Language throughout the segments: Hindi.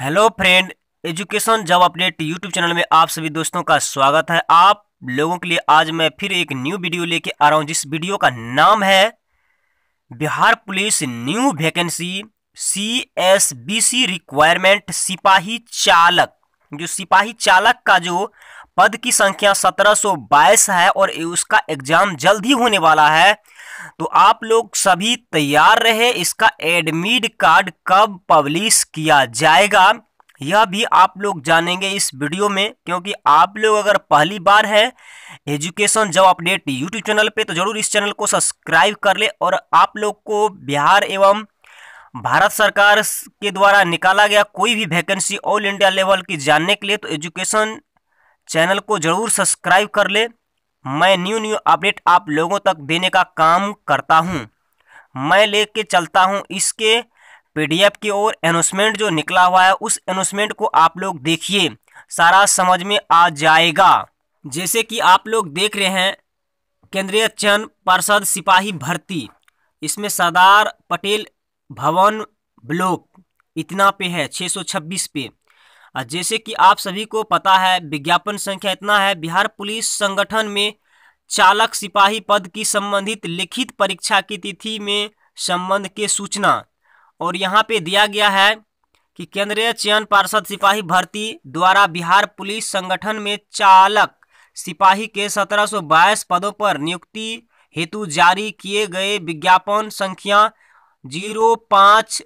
hello friend education job update YouTube channel में आप सभी दोस्तों का स्वागत है आप लोगों के लिए आज मैं फिर एक न्यू वीडियो लेके आ रहा हूँ जिस वीडियो का नाम है Bihar police new vacancy C S B C requirement सिपाही चालक जो सिपाही चालक का जो पद की संख्या 1722 है और उसका एग्जाम जल्द ही होने वाला है तो आप लोग सभी तैयार रहे इसका एडमिट कार्ड कब पब्लिश किया जाएगा यह भी आप लोग जानेंगे इस वीडियो में क्योंकि आप लोग अगर पहली बार हैं education job update YouTube channel पे तो ज़रूर इस चैनल को सब्सक्राइब कर ले और आप लोग को बिहार एवं भारत सरकार के द्वारा निकाला गया कोई भी वैकेंसी ऑल इंडिया लेवल की जानने के लिए तो एजुकेशन चैनल को ज़रूर सब्सक्राइब कर ले मैं न्यू न्यू अपडेट आप लोगों तक देने का काम करता हूँ मैं लेके चलता हूँ इसके पीडीएफ की ओर अनाउंसमेंट जो निकला हुआ है उस अनाउंसमेंट को आप लोग देखिए सारा समझ में आ जाएगा जैसे कि आप लोग देख रहे हैं केंद्रीय चयन पार्षद सिपाही भर्ती इसमें सरदार पटेल भवन ब्लॉक इतना पे है 626 पे जैसे कि आप सभी को पता है विज्ञापन संख्या इतना है बिहार पुलिस संगठन में चालक सिपाही पद की संबंधित लिखित परीक्षा की तिथि में संबंध के सूचना और यहाँ पे दिया गया है कि केंद्रीय चयन पार्षद सिपाही भर्ती द्वारा बिहार पुलिस संगठन में चालक सिपाही के 1722 पदों पर नियुक्ति हेतु जारी किए गए विज्ञापन संख्या जीरो पाँच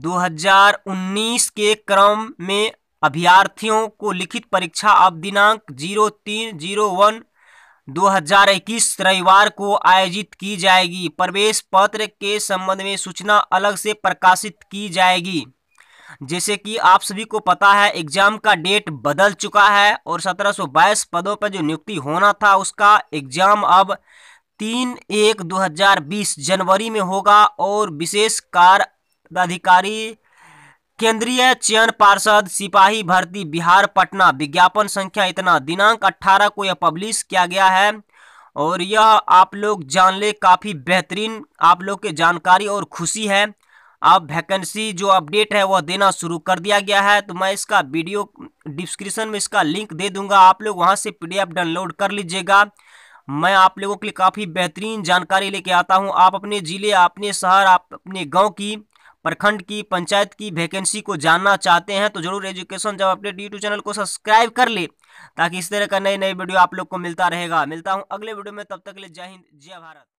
2019 के क्रम में अभ्यर्थियों को लिखित परीक्षा अब दिनांक जीरो तीन जीरो वन दो हजार इक्कीस रविवार को आयोजित की जाएगी प्रवेश पत्र के संबंध में सूचना अलग से प्रकाशित की जाएगी जैसे कि आप सभी को पता है एग्जाम का डेट बदल चुका है और 1722 पदों पर जो नियुक्ति होना था उसका एग्जाम अब तीन एक 2020 जनवरी में होगा और विशेष कार्य पदाधिकारी केंद्रीय चयन पार्षद सिपाही भर्ती बिहार पटना विज्ञापन संख्या इतना दिनांक 18 को यह पब्लिश किया गया है और यह आप लोग जान ले काफ़ी बेहतरीन आप लोग के जानकारी और खुशी है अब वैकेंसी जो अपडेट है वह देना शुरू कर दिया गया है तो मैं इसका वीडियो डिस्क्रिप्शन में इसका लिंक दे दूंगा आप लोग वहां से पीडीएफ डाउनलोड कर लीजिएगा मैं आप लोगों के लिए काफ़ी बेहतरीन जानकारी लेके आता हूं आप अपने ज़िले अपने शहर आप अपने गांव की प्रखंड की पंचायत की वैकेंसी को जानना चाहते हैं तो जरूर education job update YouTube channel को सब्सक्राइब कर ले ताकि इस तरह का नए नए वीडियो आप लोग को मिलता रहेगा मिलता हूँ अगले वीडियो में तब तक ले जय हिंद जय भारत